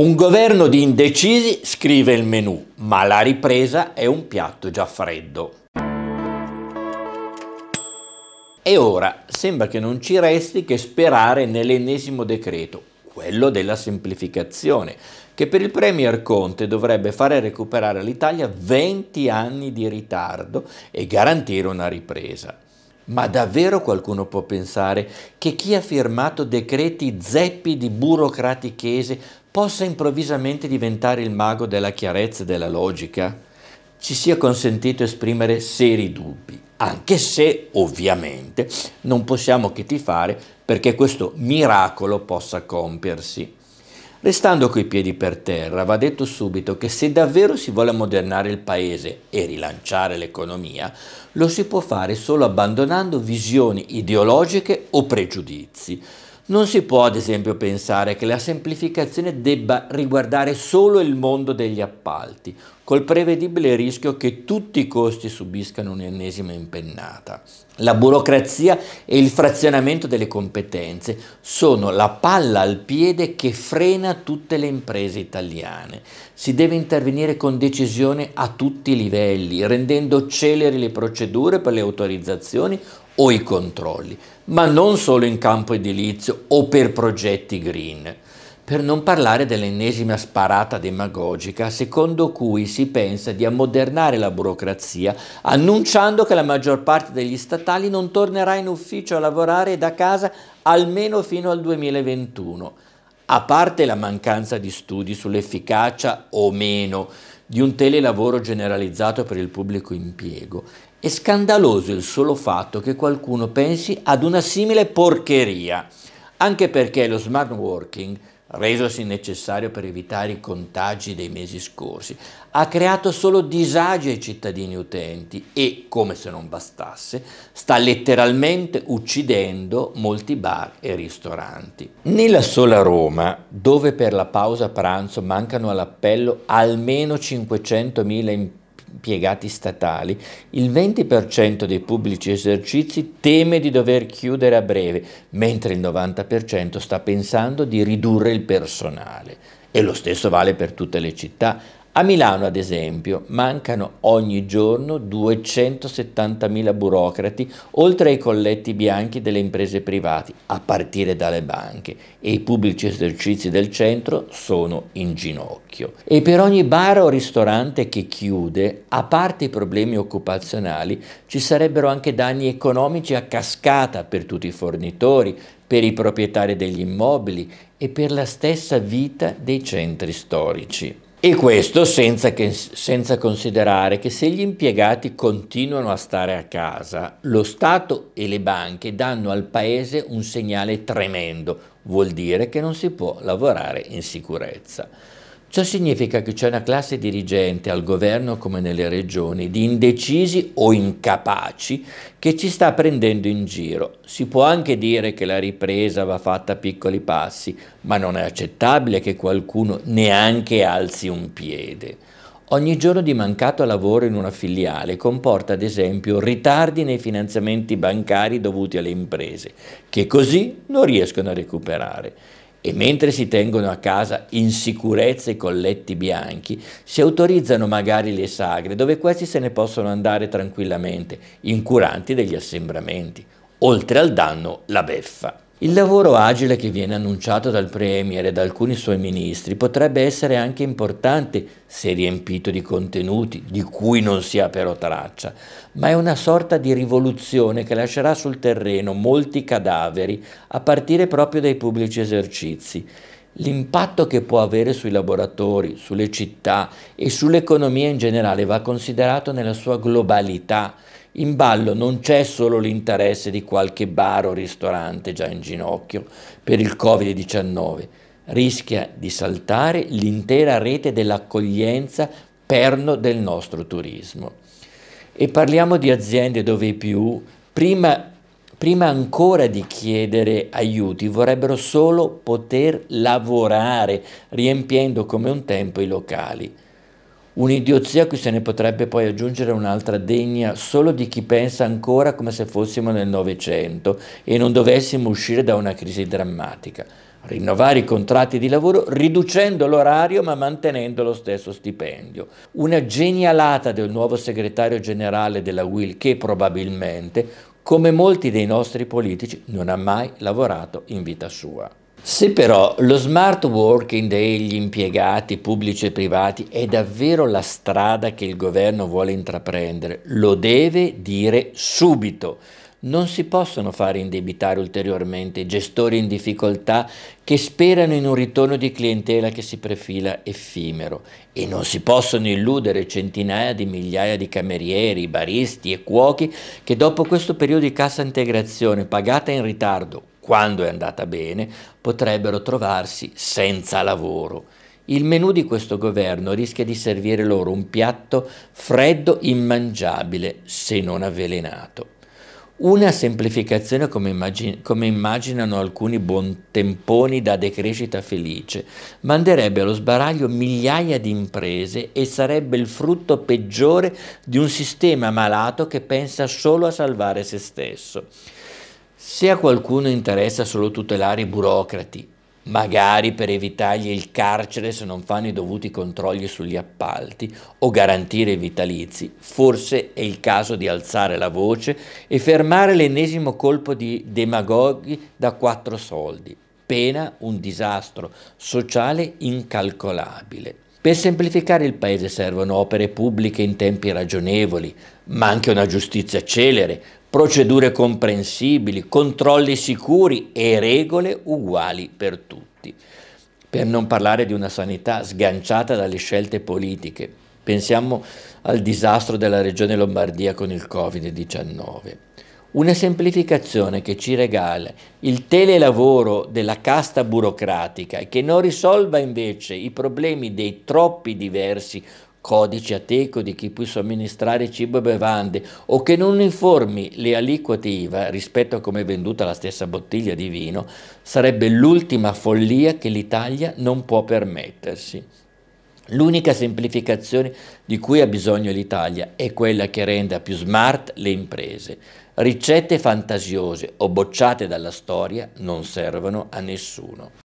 Un governo di indecisi scrive il menù, ma la ripresa è un piatto già freddo. E ora sembra che non ci resti che sperare nell'ennesimo decreto, quello della semplificazione, che per il Premier Conte dovrebbe fare recuperare all'Italia 20 anni di ritardo e garantire una ripresa. Ma davvero qualcuno può pensare che chi ha firmato decreti zeppi di burocratichese possa improvvisamente diventare il mago della chiarezza e della logica? Ci sia consentito esprimere seri dubbi, anche se ovviamente non possiamo che tifare perché questo miracolo possa compiersi. Restando coi piedi per terra, va detto subito che se davvero si vuole modernare il paese e rilanciare l'economia, lo si può fare solo abbandonando visioni ideologiche o pregiudizi. Non si può ad esempio pensare che la semplificazione debba riguardare solo il mondo degli appalti, col prevedibile rischio che tutti i costi subiscano un'ennesima impennata. La burocrazia e il frazionamento delle competenze sono la palla al piede che frena tutte le imprese italiane. Si deve intervenire con decisione a tutti i livelli, rendendo celeri le procedure per le autorizzazioni o i controlli, ma non solo in campo edilizio o per progetti green per non parlare dell'ennesima sparata demagogica secondo cui si pensa di ammodernare la burocrazia annunciando che la maggior parte degli statali non tornerà in ufficio a lavorare da casa almeno fino al 2021. A parte la mancanza di studi sull'efficacia o meno di un telelavoro generalizzato per il pubblico impiego, è scandaloso il solo fatto che qualcuno pensi ad una simile porcheria, anche perché lo smart working, resosi necessario per evitare i contagi dei mesi scorsi, ha creato solo disagi ai cittadini utenti e, come se non bastasse, sta letteralmente uccidendo molti bar e ristoranti. Nella sola Roma, dove per la pausa pranzo mancano all'appello almeno 500.000 impiegati, impiegati statali, il 20% dei pubblici esercizi teme di dover chiudere a breve, mentre il 90% sta pensando di ridurre il personale. E lo stesso vale per tutte le città. A Milano, ad esempio, mancano ogni giorno 270.000 burocrati, oltre ai colletti bianchi delle imprese private, a partire dalle banche, e i pubblici esercizi del centro sono in ginocchio. E per ogni bar o ristorante che chiude, a parte i problemi occupazionali, ci sarebbero anche danni economici a cascata per tutti i fornitori, per i proprietari degli immobili e per la stessa vita dei centri storici. E questo senza, che, senza, considerare che se gli impiegati continuano a stare a casa, lo Stato e le banche danno al Paese un segnale tremendo, vuol dire che non si può lavorare in sicurezza. Ciò significa che c'è una classe dirigente al governo come nelle regioni di indecisi o incapaci che ci sta prendendo in giro. Si può anche dire che la ripresa va fatta a piccoli passi, ma non è accettabile che qualcuno neanche alzi un piede. Ogni giorno di mancato lavoro in una filiale comporta ad esempio ritardi nei finanziamenti bancari dovuti alle imprese, che così non riescono a recuperare e mentre si tengono a casa in sicurezza i colletti bianchi, si autorizzano magari le sagre dove questi se ne possono andare tranquillamente, incuranti degli assembramenti. Oltre al danno, la beffa. Il lavoro agile che viene annunciato dal Premier e da alcuni suoi ministri potrebbe essere anche importante se riempito di contenuti di cui non si ha però traccia, ma è una sorta di rivoluzione che lascerà sul terreno molti cadaveri a partire proprio dai pubblici esercizi. L'impatto che può avere sui laboratori, sulle città e sull'economia in generale va considerato nella sua globalità in ballo non c'è solo l'interesse di qualche bar o ristorante già in ginocchio per il Covid-19, rischia di saltare l'intera rete dell'accoglienza perno del nostro turismo. E parliamo di aziende dove i più, prima, prima ancora di chiedere aiuti, vorrebbero solo poter lavorare, riempiendo come un tempo i locali. Un'idiozia a cui se ne potrebbe poi aggiungere un'altra degna solo di chi pensa ancora come se fossimo nel Novecento e non dovessimo uscire da una crisi drammatica. Rinnovare i contratti di lavoro riducendo l'orario ma mantenendo lo stesso stipendio. Una genialata del nuovo segretario generale della Will che probabilmente, come molti dei nostri politici, non ha mai lavorato in vita sua. Se però lo smart working degli impiegati pubblici e privati è davvero la strada che il governo vuole intraprendere, lo deve dire subito. Non si possono fare indebitare ulteriormente gestori in difficoltà che sperano in un ritorno di clientela che si prefila effimero e non si possono illudere centinaia di migliaia di camerieri, baristi e cuochi che dopo questo periodo di cassa integrazione pagata in ritardo quando è andata bene, potrebbero trovarsi senza lavoro. Il menù di questo governo rischia di servire loro un piatto freddo immangiabile, se non avvelenato. Una semplificazione come, immagin come, immaginano alcuni buontemponi da decrescita felice manderebbe allo sbaraglio migliaia di imprese e sarebbe il frutto peggiore di un sistema malato che pensa solo a salvare se stesso. Se a qualcuno interessa solo tutelare i burocrati, magari per evitargli il carcere se non fanno i dovuti controlli sugli appalti o garantire i vitalizi, forse è il caso di alzare la voce e fermare l'ennesimo colpo di demagoghi da quattro soldi, pena un disastro sociale incalcolabile. Per semplificare il Paese servono opere pubbliche in tempi ragionevoli, ma anche una giustizia celere, procedure comprensibili, controlli sicuri e regole uguali per tutti. Per non parlare di una sanità sganciata dalle scelte politiche. Pensiamo al disastro della regione Lombardia con il Covid-19. Una semplificazione che ci regala il telelavoro della casta burocratica e che non risolva invece i problemi dei troppi diversi codici ateco di chi può somministrare cibo e bevande o che non informi le aliquote IVA rispetto a come è venduta la stessa bottiglia di vino, sarebbe l'ultima follia che l'Italia non può permettersi. L'unica semplificazione di cui ha bisogno l'Italia è quella che renda più smart le imprese. Ricette fantasiose o bocciate dalla storia non servono a nessuno.